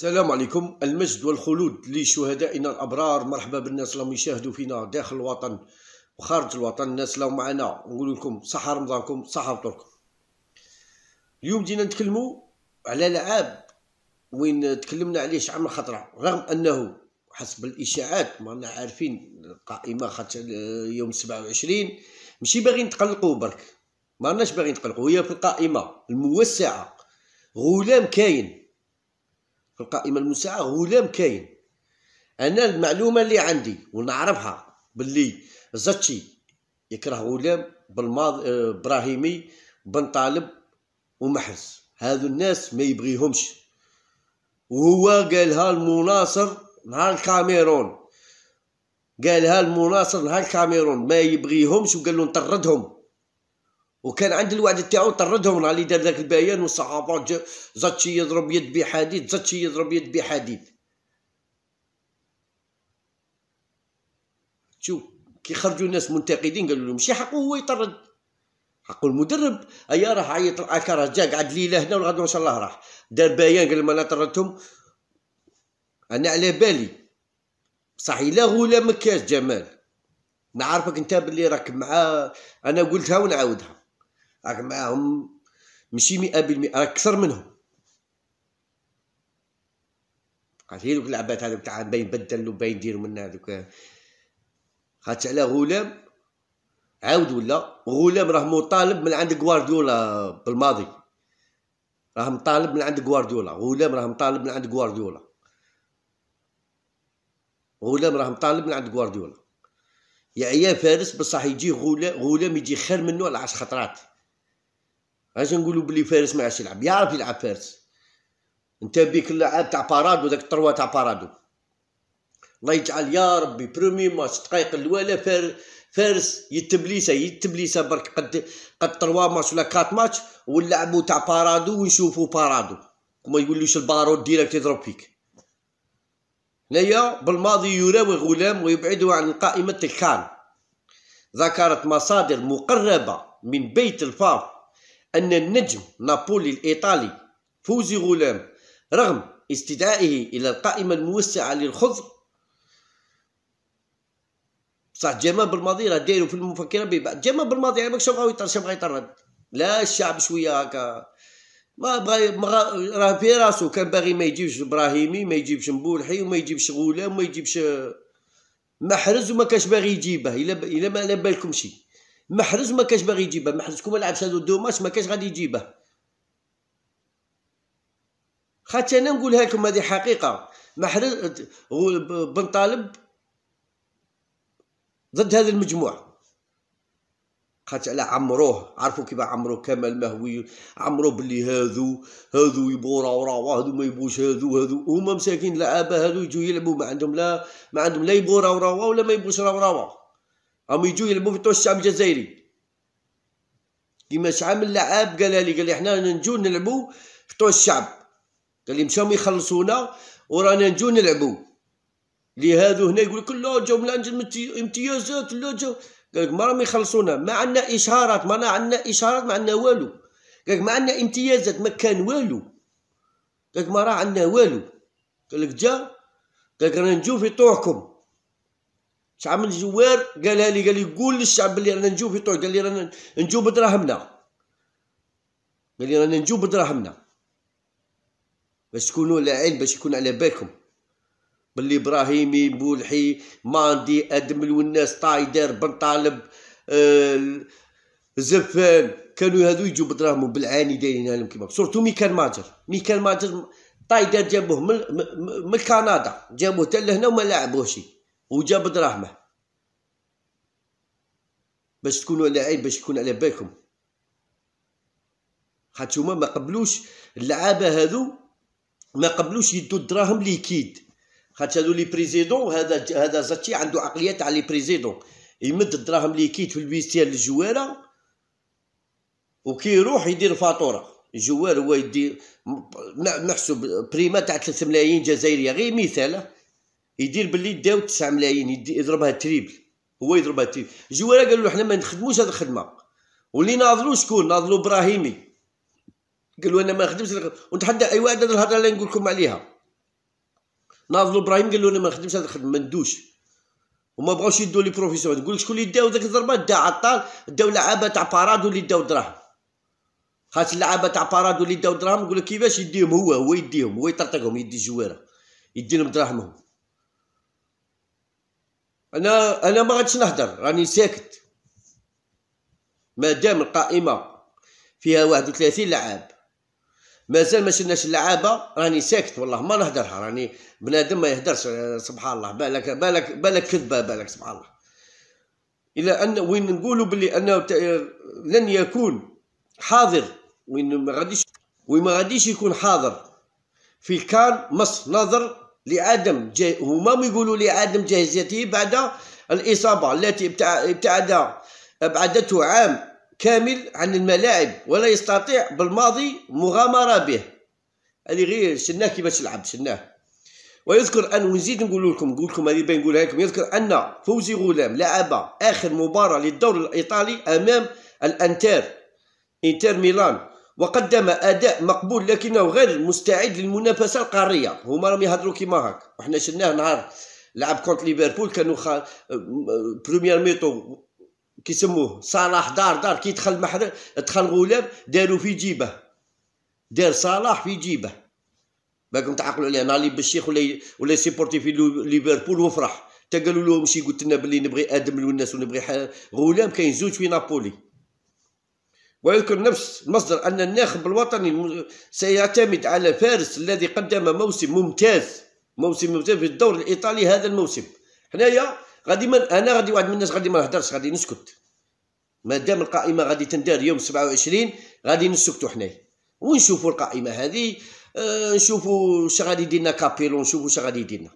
السلام عليكم المجد والخلود لشهدائنا الابرار مرحبا بالناس اللي يشاهدوا فينا داخل الوطن وخارج الوطن الناس اللي معنا نقول لكم صحه رمضانكم صحه فطوركم اليوم جينا نتكلموا على لعاب وين تكلمنا عليه شحال من خطره رغم انه حسب الاشاعات ما عارفين القائمه خاطر يوم 27 ماشي باغيين نتقلقوا برك ما باغيين نتقلقوا هي في القائمه الموسعه غلام كاين في القائمه المساعة غلام كاين انا المعلومه اللي عندي ونعرفها باللي زاتشي يكره غلام بالماضي آه، ابراهيمي بن طالب ومحرز هذو الناس ما يبغيهمش وهو قالها المناصر نهار الكاميرون قالها المناصر نهار الكاميرون ما يبغيهمش وقال له نطردهم وكان عند الوعد تاعو طردهم علي اللي دار ذاك البيان والصحافه شي يضرب يد بحديد شي يضرب يد بحديد شوف كي خرجوا الناس منتقدين قالوا لهم ماشي حقه هو يطرد حقه المدرب ايا راه عيط العكا راه جا قعد ليله هنا وغدا ان شاء الله راح دار بيان قال لهم انا طردتهم انا على بالي بصح الا غلامك يا جمال نعرفك انت باللي راك مع انا قلتها ونعاودها راك معاهم ماشي مئة بالمئة راك أكثر منهم هي دوك اللعبات هادوك تاع باين بدل وباين دير من هادوك خاطش على غلام عاود ولا غلام راه مطالب من عند غوارديولا بالماضي راه مطالب من عند غوارديولا غلام راه مطالب من عند غوارديولا غلام راه مطالب من عند غوارديولا يا عيا فارس بصح يجي غلام يجي خير منه على عشر خطرات اجي نقولوا بلي فارس ما عادش يلعب يعرف يلعب فارس انت بيك اللعاب تاع بارادو ذاك الطروه تاع بارادو الله يجعل يا ربي برومي ماتش دقائق الاولى فار فارس يتبليسه يتبليسه برك قد قد تروا ماتش ولا كات ماتش ونلعبوا تاع بارادو ونشوفوا بارادو وما يقولوش البارو ديريكت يضرب فيك هنايا بالماضي يراوي غلام ويبعده عن قائمة الكان ذكرت مصادر مقربة من بيت الفار أن النجم نابولي الإيطالي فوزي غلام رغم استدعائه إلى القائمة الموسعة للخضر صح جمال بالماضي راه دايرو في المفكره بعد جمال بالماضي يعني شنو بغاو يطرش بغا يطرد لا الشعب شويه هكا ما بغا راه في راسو كان باغي ما يجيبش ابراهيمي ما يجيبش مبولحي وما يجيبش غلام وما يجيبش محرز وما كانش باغي يجيبه الا الا ما على بالكم شي محرز ما كانش باغي يجيبه محرز كوما لعب هادو دو ماتش ما كانش غادي يجيبه خاطر انا نقولها لكم هذه حقيقه محرز بن طالب ضد هذا المجموع خاطر على عمروه عرفوا كيما عمرو كمال مهوي عمرو بلي هادو هادو يبغوا راو راو هادو ما يبغوش هادو هادو هما مساكين لعابه هادو يجوا يلعبوا ما عندهم لا ما عندهم لا يبغوا راو راو ولا ما يبغوش راو راو راهم يجوا يلعبوا في الشعب الجزائري كيما شحال من لعاب قال لي قال لي حنا نجو نلعبوا في طوش الشعب قال لي مشاو يخلصونا ورانا نجو نلعبوا لهذا هنا يقول لك لا جاو من امتيازات لا جاو قال لك ما راهم يخلصونا ما عندنا اشهارات ما عندنا اشهارات ما عندنا والو قال لك ما عندنا امتيازات ما كان والو قال لك ما راه عندنا والو قال لك جا قال لك رانا نجو في طوعكم شعب الجوار قالها لي قال لي قول للشعب اللي رانا نجوب في طوع قال لي رانا نجوب دراهمنا قال لي رانا نجوب دراهمنا باش تكونوا عين باش يكون على بالكم باللي ابراهيمي بولحي ماندي ادم والناس طايدر بن طالب آه زفان كانوا هادو يجوا بدراهم بالعاني دايرين لهم كيما سورتو ميكان ماجر ميكان ماجر طايدر جابوه من من كندا جابوه حتى لهنا وما لعبوه شي وجاب دراهمه باش تكونوا على عيب باش تكون على بالكم خاطر هما ما قبلوش اللعابه هذو ما قبلوش يدوا الدراهم ليكيد خاطر هذو لي بريزيدون هذا هذا زاتي عنده عقليه تاع لي بريزيدون يمد الدراهم ليكيد في الويستير للجواره وكي يروح يدير فاتوره الجوار هو يدير نحسب بريمه تاع 3 ملايين جزائريه غير مثال يدير باللي داو 9 ملايين يضربها تريبل هو يضربها تريبل الجواره قالوا له حنا ما نخدموش هذه الخدمه واللي ناضلو شكون ناضلو ابراهيمي قالوا انا ما نخدمش ونتحدى اي واحد هذه الهضره اللي نقول لكم عليها ناضلو ابراهيم قالوا انا ما نخدمش هذه الخدمه ما ندوش وما بغاوش يدوا لي بروفيسور تقول شكون اللي داو ذاك الضربه دا عطال داو لعابه تاع بارادو اللي داو دراهم خاص اللعابه تاع بارادو اللي داو دراهم نقول لك كيفاش يديهم هو هو يديهم هو يطرطقهم يدي الجواره يدي لهم دراهمهم انا انا ما غاديش نهضر راني ساكت مادام القائمه فيها 31 لعاب مازال ما شلناش اللعابه راني ساكت والله ما نهدرها راني بنادم ما يهدرش سبحان الله بالك بالك بالك كذبه بالك سبحان الله الى ان وين نقولوا بلي انه لن يكون حاضر وين ما غاديش وما غاديش يكون حاضر في كان مصر نظر لعدم هما هما يقولوا لعدم جاهزيته بعد الإصابة التي ابتعد أبعدته عام كامل عن الملاعب ولا يستطيع بالماضي مغامرة به هذه غير شناه كيفاش لعب شناه ويذكر أن ونزيد نقول لكم نقول لكم هذه باين نقولها لكم يذكر أن فوزي غلام لعب آخر مباراة للدور الإيطالي أمام الأنتر إنتر ميلان وقدم اداء مقبول لكنه غير مستعد للمنافسه القاريه هما راهم يهضروا كيما هاك وحنا شناه نهار لعب كونت ليفربول كانوا خال... بريمير ميتو كيسموه صلاح دار دار كي دخل محر دخل غلام داروا في جيبه دار صلاح في جيبه باكم تعقلوا عليه نهار بالشيخ ولا ولا سيبورتي في ليفربول وفرح تا قالوا له مشي قلت لنا بلي نبغي ادم والناس ونبغي غلام كاين زوج في نابولي ويذكر نفس المصدر أن الناخب الوطني سيعتمد على فارس الذي قدم موسم ممتاز موسم ممتاز في الدور الإيطالي هذا الموسم حنايا غادي من أنا غادي واحد من الناس غادي ما نهدرش غادي نسكت ما دام القائمة غادي تندار يوم 27 غادي نسكتوا حنايا ونشوفوا القائمة هذه آه نشوفوا شغادي يدير لنا كابيلو نشوفوا شغادي يدير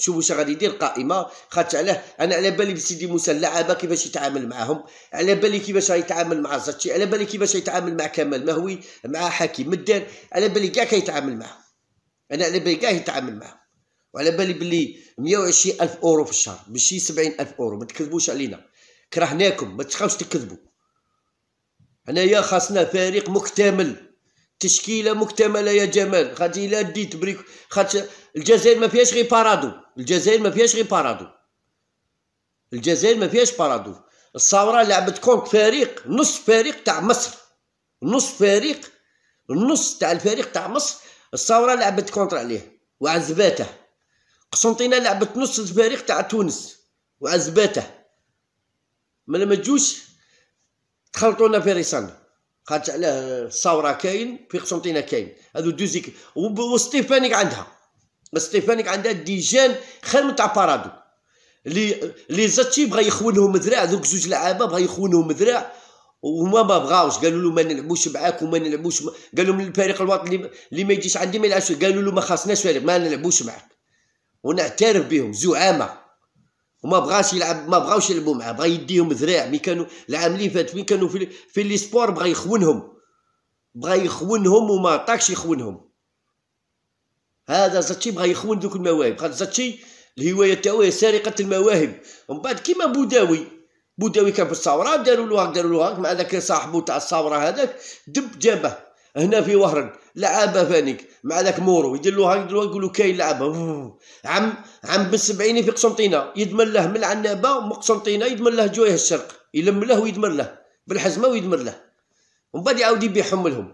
شوفوا واش غادي يدير قائمه خاطش علاه انا على بالي بسيدي موسى اللعابه كيفاش يتعامل معاهم على بالي كيفاش غيتعامل مع زاتشي على بالي كيفاش يتعامل مع كمال مهوي مع حكيم مدان على بالي كاع كيتعامل معاهم انا على بالي كاع يتعامل معاهم وعلى بالي بلي 120 الف اورو في الشهر ماشي 70 الف اورو ما تكذبوش علينا كرهناكم ما تخافوش تكذبوا هنايا خاصنا فريق مكتمل تشكيله مكتمله يا جمال خاطر الا ديت بريك خاطر الجزائر ما فيهاش غير بارادو الجزائر ما فيهاش غير بارادو الجزائر ما فيهاش بارادو الثوره لعبت كونك فريق نص فريق تاع مصر نص فريق النص تاع الفريق تاع مصر الثوره لعبت كونتر عليه وعزباته قسنطينه لعبت نص الفريق تاع تونس وعزباته ما لما تجوش تخلطونا في ريسان قالت علاه الثوره كاين في قسنطينه كاين هادو دوزيك وستيفانيك عندها ستيفانيك عندها ديجان خير من تاع بارادو لي لي زاتشي بغا يخونهم ذراع ذوك زوج لعابه بغا يخونهم ذراع وهما ما بغاوش قالوا له ما نلعبوش معاك وما نلعبوش قالوا من الفريق الوطني اللي ما يجيش عندي ما يلعبش قالوا له ما خاصناش فريق ما نلعبوش معاك ونعترف بهم زعامه وما بغاش يلعب ما بغاوش يلعبوا معاه بغا يديهم ذراع مي كانوا العام اللي فات مي كانوا في في لي سبور بغا يخونهم بغا يخونهم وما عطاكش يخونهم هذا زاتشي بغا يخون دوك المواهب خاطر زاتشي الهوايه تاعو هي سرقه المواهب ومن بعد كيما بوداوي بوداوي كان في الثوره داروا له داروا له مع ذاك صاحبو تاع الثوره هذاك دب جابه هنا في وهران لعابه فانيك مع ذاك مورو يدير له يقول له كاين لعابه عم عم بن في قسنطينه يدمر له من العنابه وقسنطينة يدمر له جويه الشرق يلم له ويدمر له بالحزمه ويدمر له ومن بعد يعاود يبيعهم لهم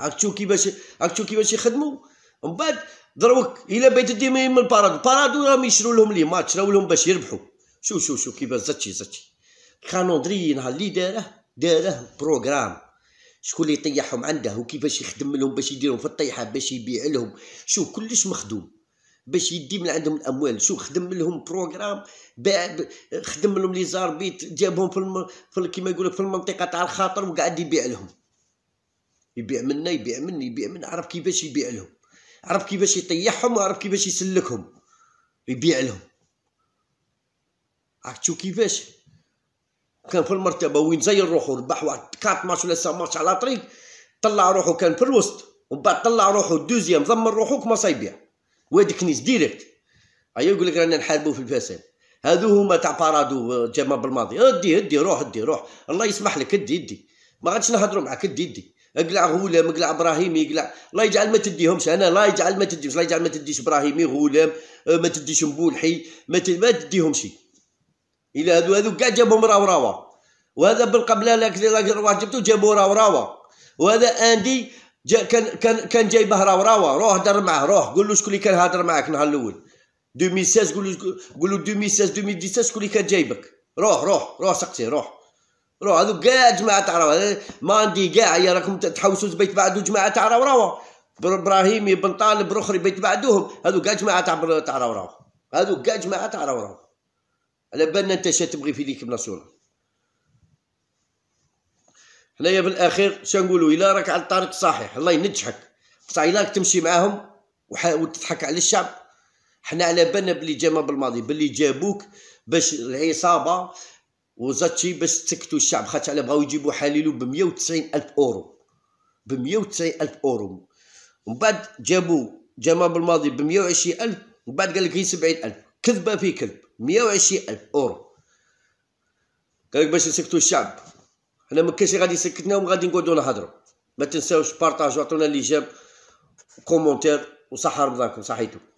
هاك تشوف كيفاش هاك تشوف كيفاش يخدموا ومن بعد دروك الى بيت ديما من البارادو البارادو راهم يشرو لهم لي ماتش راهو لهم باش يربحوا شو شو شو كيفاش زتشي زتشي دري نهار اللي داره داره بروغرام شكون اللي يطيحهم عنده وكيفاش يخدم لهم باش يديرهم في الطيحه باش يبيع لهم شو كلش مخدوم باش يدي من عندهم الاموال شو خدم لهم بروغرام خدم لهم لي زاربيت جابهم في, الم... في ال... كيما يقول في المنطقه تاع الخاطر وقعد يبيع لهم يبيع منا يبيع مني يبيع من عرف كيفاش يبيع لهم عرف كيفاش يطيحهم وعرف كيفاش يسلكهم يبيع لهم عرفت شو كيفاش كان في المرتبه وين زي روحه ربح واحد كات ماتش ولا ماتش على طريق طلع روحه كان في الوسط ومن بعد طلع روحه الدوزيام ضمن روحه كما صيبيع واد كنيس ديريكت هيا أيوة يقول لك رانا نحاربوا في الفساد هذو هما تاع بارادو جاما بالماضي ادي ادي روح ادي روح الله يسمح لك ادي ادي ما غاديش نهضروا معاك ادي ادي اقلع غلام اقلع ابراهيمي اقلع الله يجعل ما تديهمش انا الله يجعل ما تديهمش لا يجعل ما تديش ابراهيمي غلام ما تديش مبولحي ما تديهمش الى هادو هادو كاع جابهم راوراوه وهذا بالقبلة واحد جبتو جابو راوراوه وهذا اندي جا كان كان كان جايبه راوراوه روح هضر معاه روح قول له شكون اللي كان هادر معاك النهار الاول 2016 قول له قول له 2016 2017 شكون اللي كان جايبك روح روح روح سقتي روح روح هذو كاع جماعه تاع ما ماندي كاع يا راكم تحوسوا بيت بعدو جماعه تاع راو ابراهيمي بن طالب روخري بيت بعدوهم هذو كاع جماعه تاع تاع راو هذو كاع جماعه تاع راو على بالنا انت اش تبغي في ديك ناسيونال حنايا بالاخير اش نقولوا الا راك على الطريق الصحيح الله ينجحك بصح الا راك تمشي معاهم وتضحك على الشعب حنا على بالنا بلي جا بالماضي بلي جابوك باش العصابه وزاتشي باش تسكتوا الشعب خاطر على بغاو يجيبوا حاليلو ب 190 الف اورو ب 190 الف اورو ومن بعد جابوا جمال بالماضي ب 120 الف ومن بعد قال لك هي 70 الف كذبه في كذب 120 ألف أورو قالك باش نسكتو الشعب حنا ما كاينش غادي يسكتنا غادي نقعدوا نهضرو ما تنساوش بارطاجوا عطونا لي جاب كومونتير وصحة رمضانكم صحيتو